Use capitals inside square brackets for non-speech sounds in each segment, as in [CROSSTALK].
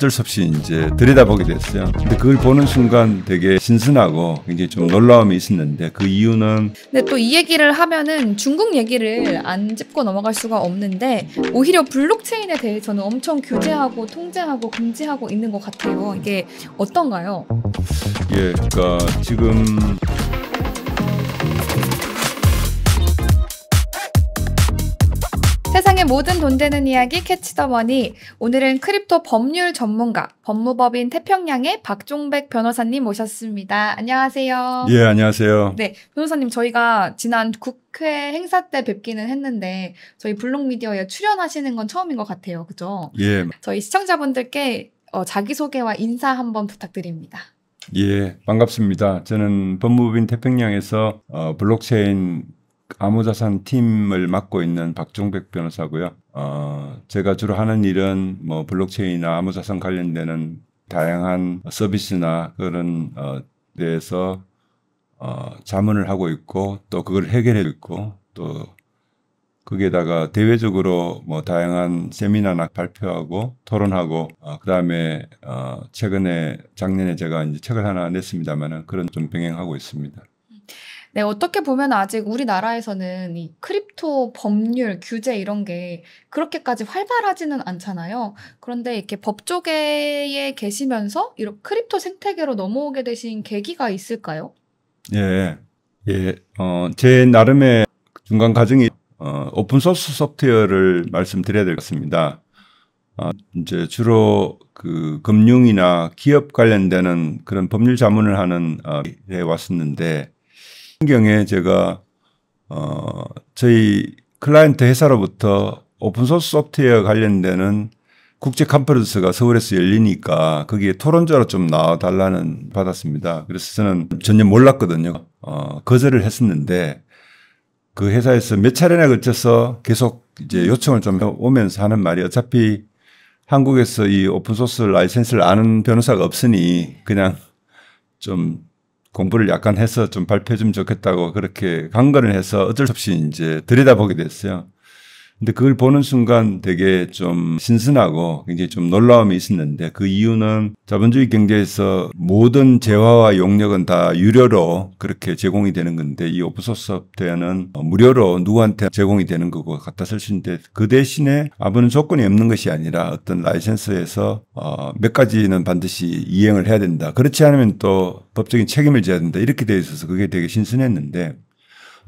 어쩔 수 없이 이제 들여다보게 됐어요. 근데 그걸 보는 순간 되게 신선하고 이장좀 놀라움이 있었는데 그 이유는 근데 또이 얘기를 하면은 중국 얘기를 안 짚고 넘어갈 수가 없는데 오히려 블록체인에 대해 서는 엄청 규제하고 통제하고 금지하고 있는 것 같아요. 이게 어떤가요? 예, 그러니까 지금 세상의 모든 돈 되는 이야기 캐치 더 머니. 오늘은 크립토 법률 전문가, 법무법인 태평양의 박종백 변호사님 모셨습니다. 안녕하세요. 예, 안녕하세요. 네, 변호사님 저희가 지난 국회 행사 때 뵙기는 했는데 저희 블록미디어에 출연하시는 건 처음인 것 같아요. 그죠? 예. 저희 시청자분들께 어, 자기소개와 인사 한번 부탁드립니다. 예, 반갑습니다. 저는 법무법인 태평양에서 어, 블록체인 암호자산 팀을 맡고 있는 박종백 변호사고요. 어, 제가 주로 하는 일은 뭐 블록체인이나 암호자산 관련되는 다양한 서비스나 그런 어, 데에서 어, 자문을 하고 있고 또 그걸 해결해 있고 또 거기에다가 대외적으로 뭐 다양한 세미나나 발표하고 토론하고 어, 그다음에 어, 최근에 작년에 제가 이제 책을 하나 냈습니다만은 그런 좀 병행하고 있습니다. 네, 어떻게 보면 아직 우리나라에서는 이 크립토 법률, 규제 이런 게 그렇게까지 활발하지는 않잖아요. 그런데 이렇게 법조계에 계시면서 이렇게 크립토 생태계로 넘어오게 되신 계기가 있을까요? 예. 예. 어, 제 나름의 중간 과정이 어, 오픈소스 소프트웨어를 말씀드려야 될 것 같습니다. 어, 이제 주로 그 금융이나 기업 관련되는 그런 법률 자문을 하는 어, 에 왔었는데 경에 제가 어 저희 클라이언트 회사로부터 오픈소스 소프트웨어 관련되는 국제 컨퍼런스가 서울에서 열리니까 거기에 토론자로 좀 나와달라는 받았습니다. 그래서 저는 전혀 몰랐거든요. 어, 거절을 했었는데 그 회사에서 몇 차례나 걸쳐서 계속 이제 요청을 좀 오면서 하는 말이 어차피 한국에서 이 오픈소스 라이센스를 아는 변호사가 없으니 그냥 좀 공부를 약간 해서 좀 발표 해 주면 좋겠다고 그렇게 강건을 해서 어쩔 수 없이 이제 들여다보게 됐어요. 근데 그걸 보는 순간 되게 좀 신선하고 굉장히 좀 놀라움이 있었는데 그 이유는 자본주의 경제에서 모든 재화와 용역은 다 유료로 그렇게 제공이 되는 건데 이 오픈소스 업태는 무료로 누구한테 제공이 되는 거고 갖다 쓸 수 있는데 그 대신에 아무런 조건이 없는 것이 아니라 어떤 라이센스에서 어몇 가지는 반드시 이행을 해야 된다. 그렇지 않으면 또 법적인 책임을 져야 된다. 이렇게 돼 있어서 그게 되게 신선했는데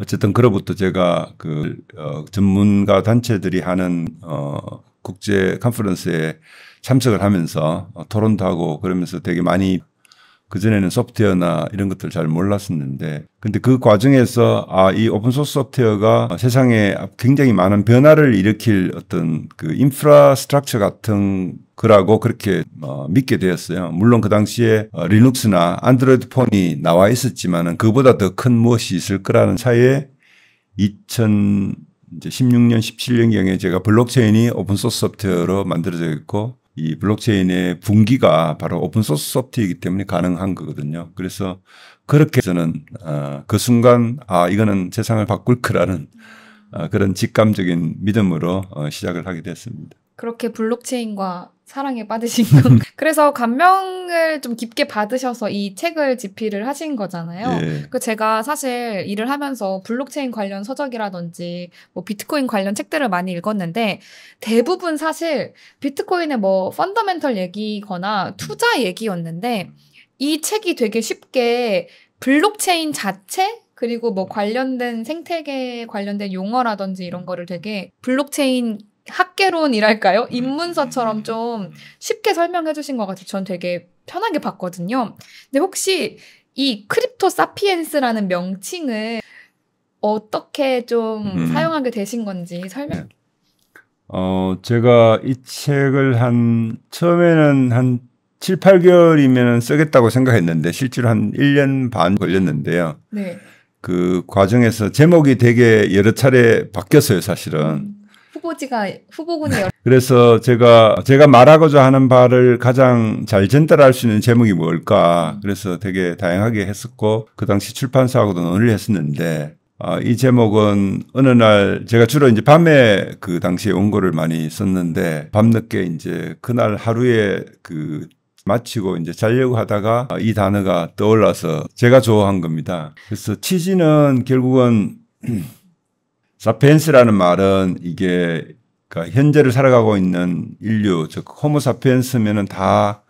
어쨌든 그로부터 제가 그 어, 전문가 단체들이 하는 어, 국제 컨퍼런스에 참석을 하면서 어, 토론도 하고 그러면서 되게 많이 그전에는 소프트웨어나 이런 것들 잘 몰랐었는데 근데 그 과정에서 아, 이 오픈소스 소프트웨어가 세상에 굉장히 많은 변화를 일으킬 어떤 그 인프라스트럭처 같은 거라고 그렇게 어, 믿게 되었어요. 물론 그 당시에 어, 리눅스나 안드로이드 폰이 나와 있었지만 그보다 더 큰 무엇이 있을 거라는 차에 2016년 17년경에 제가 블록체인이 오픈소스 소프트웨어로 만들어져 있고 이 블록체인의 분기가 바로 오픈소스 소프트이기 웨어 때문에 가능한 거거든요. 그래서 그렇게 저는 어, 그 순간 아 이거는 세상을 바꿀 거라는 어, 그런 직감적인 믿음으로 어, 시작을 하게 됐습니다. 그렇게 블록체인과 사랑에 빠지신 거. [LAUGHS] 그래서 감명을 좀 깊게 받으셔서 이 책을 집필을 하신 거잖아요. 예. 그 제가 사실 일을 하면서 블록체인 관련 서적이라든지 뭐 비트코인 관련 책들을 많이 읽었는데 대부분 사실 비트코인의 뭐 펀더멘털 얘기거나 투자 얘기였는데 이 책이 되게 쉽게 블록체인 자체 그리고 뭐 관련된 생태계 관련된 용어라든지 이런 거를 되게 블록체인 학계론이랄까요? 음. 입문서처럼 음. 좀 쉽게 설명해 주신 것 같아요. 전 되게 편하게 봤거든요. 근데 혹시 이 크립토 사피엔스라는 명칭을 어떻게 좀 음. 사용하게 되신 건지 설명. 네. 어, 제가 이 책을 한 처음에는 한 7, 8개월이면 쓰겠다고 생각했는데 실제로 한 1년 반 걸렸는데요. 네. 그 과정에서 제목이 되게 여러 차례 바뀌었어요, 사실은. 음. 후보지가 후보군이 여러... 그래서 제가 제가 말하고자 하는 바를 가장 잘 전달할 수 있는 제목이 뭘까 그래서 되게 다양하게 했었고 그 당시 출판사하고도 논의를 했었는데 아, 이 제목은 어느 날 제가 주로 이제 밤에 그 당시에 원고를 많이 썼는데 밤늦게 이제 그날 하루에 그 마치고 이제 자려고 하다가 이 단어가 떠올라서 제가 좋아한 겁니다. 그래서 취지는 결국은 [CLEARS THROAT] 사피엔스라는 말은 이게 그러니까 현재를 살아가고 있는 인류 즉 호모 사피엔스면은 다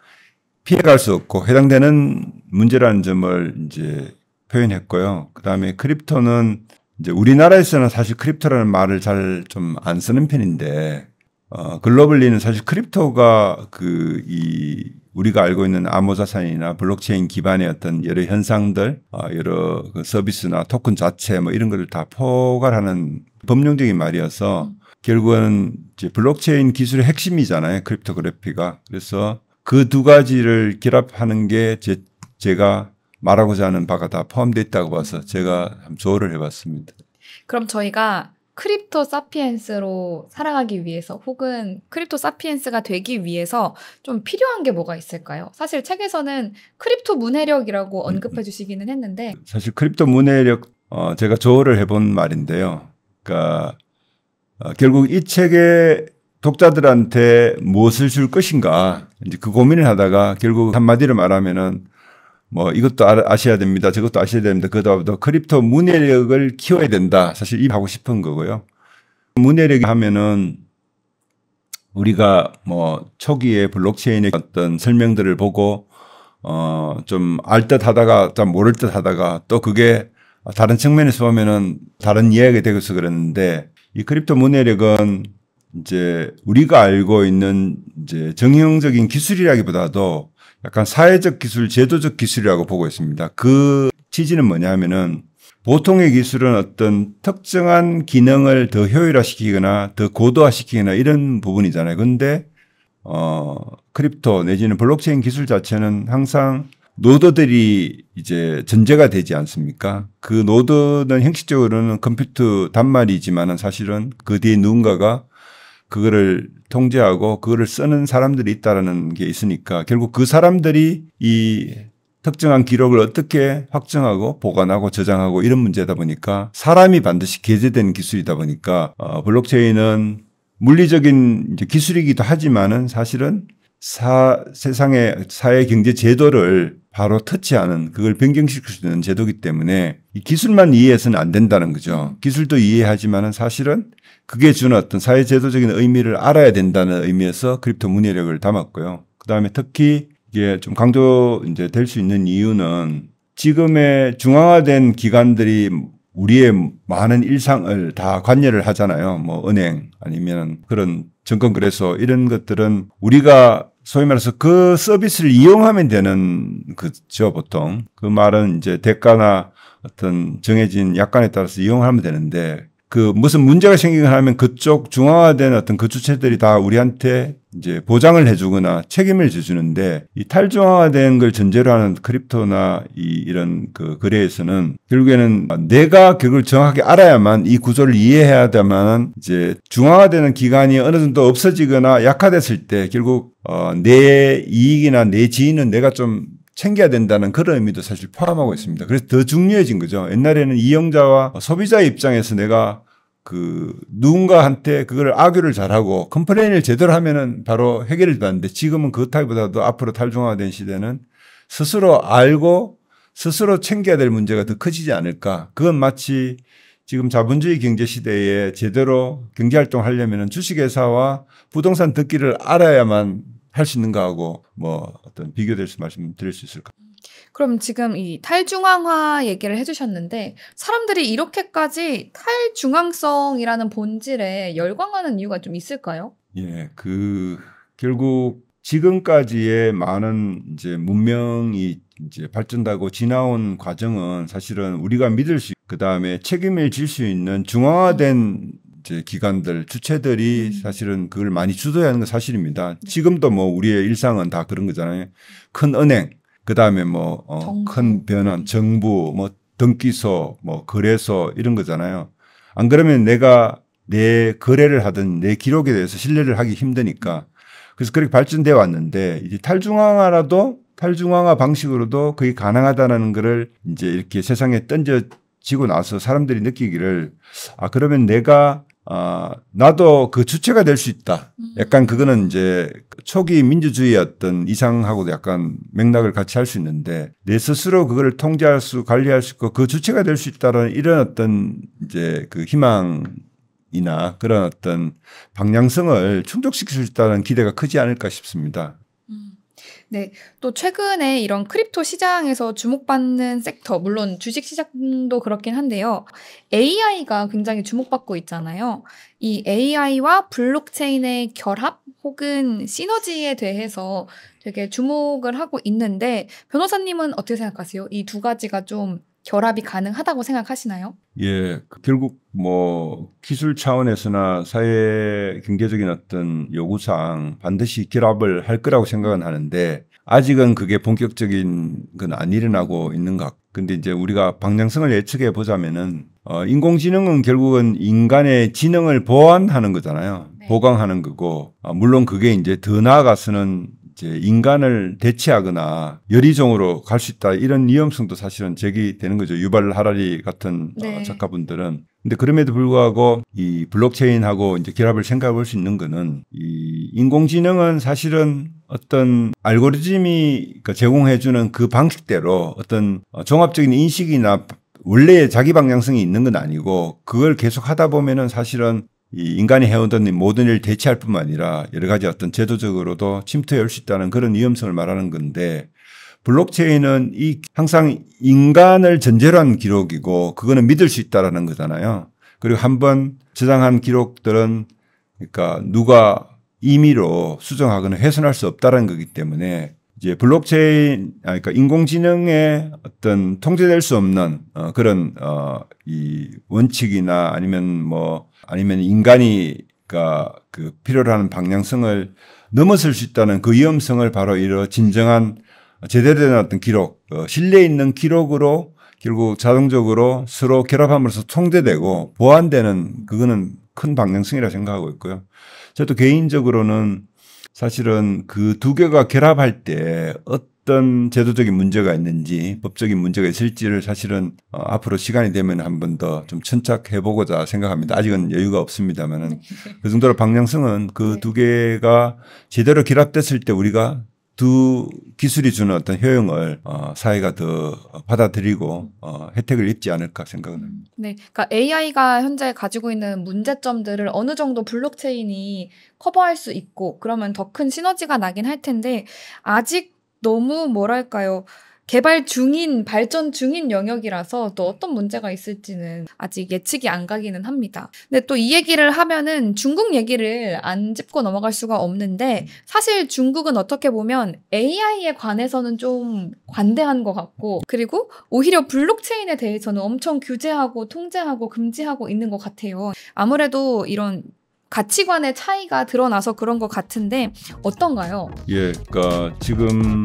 피해갈 수 없고 해당되는 문제라는 점을 이제 표현했고요. 그다음에 크립토는 이제 우리나라에서는 사실 크립토라는 말을 잘 좀 안 쓰는 편인데 어, 글로벌리는 사실 크립토가 그 이 우리가 알고 있는 암호자산이나 블록체인 기반의 어떤 여러 현상들, 어, 여러 그 서비스나 토큰 자체 뭐 이런 것을 다 포괄하는 법령적인 말이어서 음. 결국은 이제 블록체인 기술의 핵심이잖아요. 크립토그래피가. 그래서 그 두 가지를 결합하는 게 제, 제가 말하고자 하는 바가 다 포함되어 있다고 봐서 제가 조언을 해봤습니다. 그럼 저희가 크립토 사피엔스로 살아가기 위해서 혹은 크립토 사피엔스가 되기 위해서 좀 필요한 게 뭐가 있을까요? 사실 책에서는 크립토 문해력이라고 언급해 주시기는 했는데 사실 크립토 문해력 어, 제가 조언을 해본 말인데요. 그러니까 어, 결국 이 책의 독자들한테 무엇을 줄 것인가 이제 그 고민을 하다가 결국 한마디로 말하면은 뭐 이것도 아셔야 됩니다. 저것도 아셔야 됩니다. 그다음부터 크립토 문해력을 키워야 된다. 사실 이 하고 싶은 거고요. 문해력 하면은 우리가 뭐 초기에 블록체인의 어떤 설명들을 보고 어좀 알듯 하다가 좀 모를 듯 하다가 또 그게 다른 측면에서 보면은 다른 이야기가 되고서 그랬는데 이 크립토 문해력은 이제 우리가 알고 있는 이제 정형적인 기술이라기보다도 약간 사회적 기술, 제도적 기술이라고 보고 있습니다. 그 취지는 뭐냐 하면은 보통의 기술은 어떤 특정한 기능을 더 효율화시키거나 더 고도화시키거나 이런 부분이잖아요. 근데 어 크립토 내지는 블록체인 기술 자체는 항상 노드들이 이제 전제가 되지 않습니까? 그 노드는 형식적으로는 컴퓨터 단말이지만은 사실은 그 뒤에 누군가가 그거를 통제하고 그거를 쓰는 사람들이 있다라는 게 있으니까 결국 그 사람들이 이 특정한 기록을 어떻게 확정하고 보관하고 저장하고 이런 문제다 보니까 사람이 반드시 게재된 기술이다 보니까 어, 블록체인은 물리적인 기술이기도 하지만은 사실은 사, 세상의 사회 경제 제도를 바로 터치하는 그걸 변경시킬 수 있는 제도기 때문에 이 기술만 이해해서는 안 된다는 거죠. 기술도 이해하지만은 사실은 그게 주는 어떤 사회 제도적인 의미를 알아야 된다는 의미에서 크립토 문해력을 담았고요. 그 다음에 특히 이게 좀 강조 이제 될 수 있는 이유는 지금의 중앙화된 기관들이 우리의 많은 일상을 다 관여를 하잖아요. 뭐 은행 아니면 그런 정권 그래서 이런 것들은 우리가 소위 말해서 그 서비스를 이용하면 되는 그죠 보통 그 말은 이제 대가나 어떤 정해진 약관에 따라서 이용하면 되는데 그 무슨 문제가 생기거나 하면 그쪽 중앙화된 어떤 그 주체들이 다 우리한테 이제 보장을 해주거나 책임을 지주는데 이탈중화된걸 전제로 하는 크립토나 이 이런 그 거래에서는 결국에는 내가 결국 정확히 알아야만 이 구조를 이해해야 되만 이제 중앙화되는 기간이 어느 정도 없어지거나 약화됐을 때 결국 어내 이익이나 내 지인은 내가 좀 챙겨야 된다는 그런 의미도 사실 포함하고 있습니다. 그래서 더 중요해진 거죠. 옛날에는 이용자와 소비자의 입장에서 내가 그 누군가한테 그걸 악유를 잘하고 컴플레인을 제대로 하면은 바로 해결이되는데 지금은 그 탈보다도 앞으로 탈중화된 시대는 스스로 알고 스스로 챙겨야 될 문제가 더 커지지 않을까. 그건 마치 지금 자본주의 경제 시대에 제대로 경제 활동 하려면 주식회사와 부동산 듣기를 알아야만 할 수 있는가 하고 뭐 어떤 비교될 수 말씀드릴 수 있을까. 그럼 지금 이 탈중앙화 얘기를 해주셨는데 사람들이 이렇게까지 탈중앙성이라는 본질에 열광하는 이유가 좀 있을까요? 예, 그 결국 지금까지의 많은 이제 문명이 이제 발전되고 지나온 과정은 사실은 우리가 믿을 수, 그 다음에 책임을 질 수 있는 중앙화된 이제 기관들, 주체들이 음. 사실은 그걸 많이 주도 하는 건 사실입니다. 네. 지금도 뭐 우리의 일상은 다 그런 거잖아요. 큰 은행, 그다음에 뭐큰 어, 변환 정부 뭐 등기소 뭐 거래소 이런 거잖아요. 안 그러면 내가 내 거래를 하든 내 기록에 대해서 신뢰를 하기 힘드니까 그래서 그렇게 발전돼 왔는데 이제 탈중앙화라도 탈중앙화 방식으로도 그게 가능하다는 거를 이제 이렇게 세상에 던져지고 나서 사람들이 느끼기를 아 그러면 내가 아, 나도 그 주체가 될 수 있다. 음. 약간 그거는 이제 초기 민주주의 어떤 이상하고도 약간 맥락을 같이 할 수 있는데 내 스스로 그거를 통제할 수, 관리할 수 있고 그 주체가 될 수 있다는 이런 어떤 이제 그 희망이나 그런 어떤 방향성을 충족시킬 수 있다는 기대가 크지 않을까 싶습니다. 네. 또 최근에 이런 크립토 시장에서 주목받는 섹터, 물론 주식 시장도 그렇긴 한데요. AI가 굉장히 주목받고 있잖아요. 이 AI와 블록체인의 결합 혹은 시너지에 대해서 되게 주목을 하고 있는데, 변호사님은 어떻게 생각하세요? 이 두 가지가 좀 결합이 가능하다고 생각하시나요? 예, 그 결국 뭐 기술 차원에서나 사회 경제적인 어떤 요구사 반드시 결합을 할 거라고 생각은 하는데 아직은 그게 본격적인 건 안 일어나고 있는 것. 근데 이제 우리가 방향성을 예측해 보자면은 어, 인공지능은 결국은 인간의 지능을 보완하는 거잖아요. 네. 보강하는 거고 아, 물론 그게 이제 더 나아가서는 이제 인간을 대체하거나 여리종으로갈 수 있다 이런 위험성도 사실은 제기되는 거죠. 유발 하라리 같은 네. 작가분들은. 근데 그럼에도 불구하고 이 블록체인하고 이제 결합을 생각해 볼 수 있는 거는 이 인공지능은 사실은 어떤 알고리즘이 그러니까 제공해 주는 그 방식대로 어떤 종합적인 인식이나 원래 의 자기 방향성이 있는 건 아니고 그걸 계속 하다 보면은 사실은 이 인간이 해오던 모든 일을 대체할 뿐만 아니라 여러 가지 어떤 제도적으로도 침투해 올 수 있다는 그런 위험성을 말하는 건데 블록체인은 이 항상 인간을 전제로 한 기록이고 그거는 믿을 수 있다라는 거잖아요. 그리고 한번 저장한 기록들은 그러니까 누가 임의로 수정하거나 훼손할 수 없다는 라 거기 때문에 이제 블록체인 아, 그러니까 인공지능의 어떤 통제될 수 없는 어, 그런 어 이 원칙이나 아니면 뭐 아니면 인간이 그 필요로 하는 방향성을 넘어설 수 있다는 그 위험성을 바로 이런 진정한 제대로 된 어떤 기록, 어, 신뢰 있는 기록으로 결국 자동적으로 서로 결합함으로써 통제되고 보완되는 그거는 큰 방향성이라 생각하고 있고요. 저도 개인적으로는 사실은 그 두 개가 결합할 때 어떤 제도적인 문제가 있는지 법적인 문제가 있을지를 사실은 어, 앞으로 시간이 되면 한 번 더 좀 천착해 보고자 생각합니다. 아직은 여유가 없습니다만은 네. 그 정도로 방향성은 그두 네. 개가 제대로 결합됐을 때 우리가 두 기술이 주는 어떤 효용을 어, 사회가 더 받아들이고 어, 혜택을 입지 않을까 생각은 합니다. 네, 그러니까 AI가 현재 가지고 있는 문제점들을 어느 정도 블록체인이 커버할 수 있고 그러면 더 큰 시너지가 나긴 할 텐데 아직 너무 뭐랄까요? 개발 중인, 발전 중인 영역이라서 또 어떤 문제가 있을지는 아직 예측이 안 가기는 합니다. 근데 또 이 얘기를 하면은 중국 얘기를 안 짚고 넘어갈 수가 없는데 사실 중국은 어떻게 보면 AI에 관해서는 좀 관대한 것 같고 그리고 오히려 블록체인에 대해서는 엄청 규제하고 통제하고 금지하고 있는 것 같아요. 아무래도 이런 가치관의 차이가 드러나서 그런 것 같은데 어떤가요? 예, 그러니까 지금